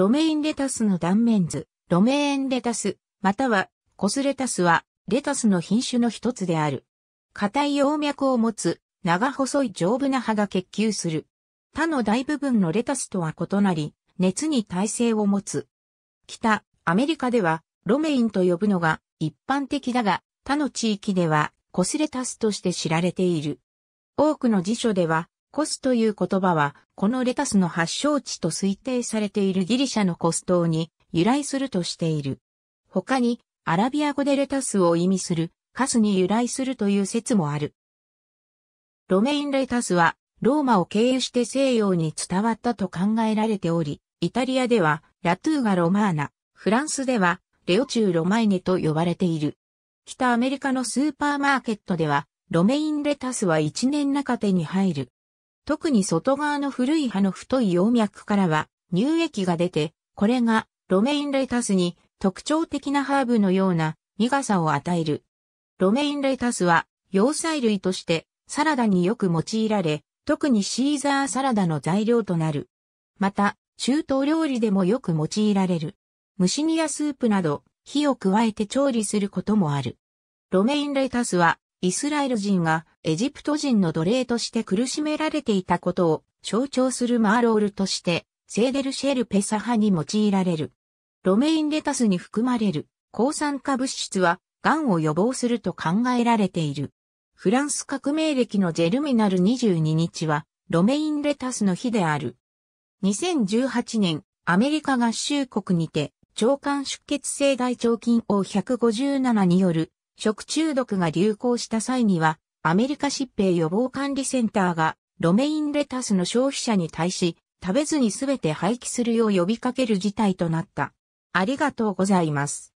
ロメインレタスの断面図、ロメインレタス、またはコスレタスは、レタスの品種の一つである。硬い葉脈を持つ、長細い丈夫な葉が結球する。他の大部分のレタスとは異なり、熱に耐性を持つ。北、アメリカでは、ロメインと呼ぶのが一般的だが、他の地域では、コスレタスとして知られている。多くの辞書では、コスという言葉は、このレタスの発祥地と推定されているギリシャのコス島に由来するとしている。他に、アラビア語でレタスを意味する、カスに由来するという説もある。ロメインレタスは、ローマを経由して西洋に伝わったと考えられており、イタリアでは、ラトゥーガ・ロマーナ、フランスでは、レオチュー・ロマイネと呼ばれている。北アメリカのスーパーマーケットでは、ロメインレタスは一年中手に入る。特に外側の古い葉の太い葉脈からは乳液が出て、これがロメインレタスに特徴的なハーブのような苦さを与える。ロメインレタスは葉菜類としてサラダによく用いられ、特にシーザーサラダの材料となる。また、中東料理でもよく用いられる。蒸し煮やスープなど、火を加えて調理することもある。ロメインレタスはイスラエル人がエジプト人の奴隷として苦しめられていたことを象徴するマーロールとして、セーデルシェルペサハに用いられる。ロメインレタスに含まれる抗酸化物質は、んを予防すると考えられている。フランス革命歴のジェルミナル22日は、ロメインレタスの日である。2018年、アメリカ合衆国にて、腸管出血性大腸菌 O157 による食中毒が流行した際には、アメリカ疾病予防管理センターが、ロメインレタスの消費者に対し、食べずにすべて廃棄するよう呼びかける事態となった。ありがとうございます。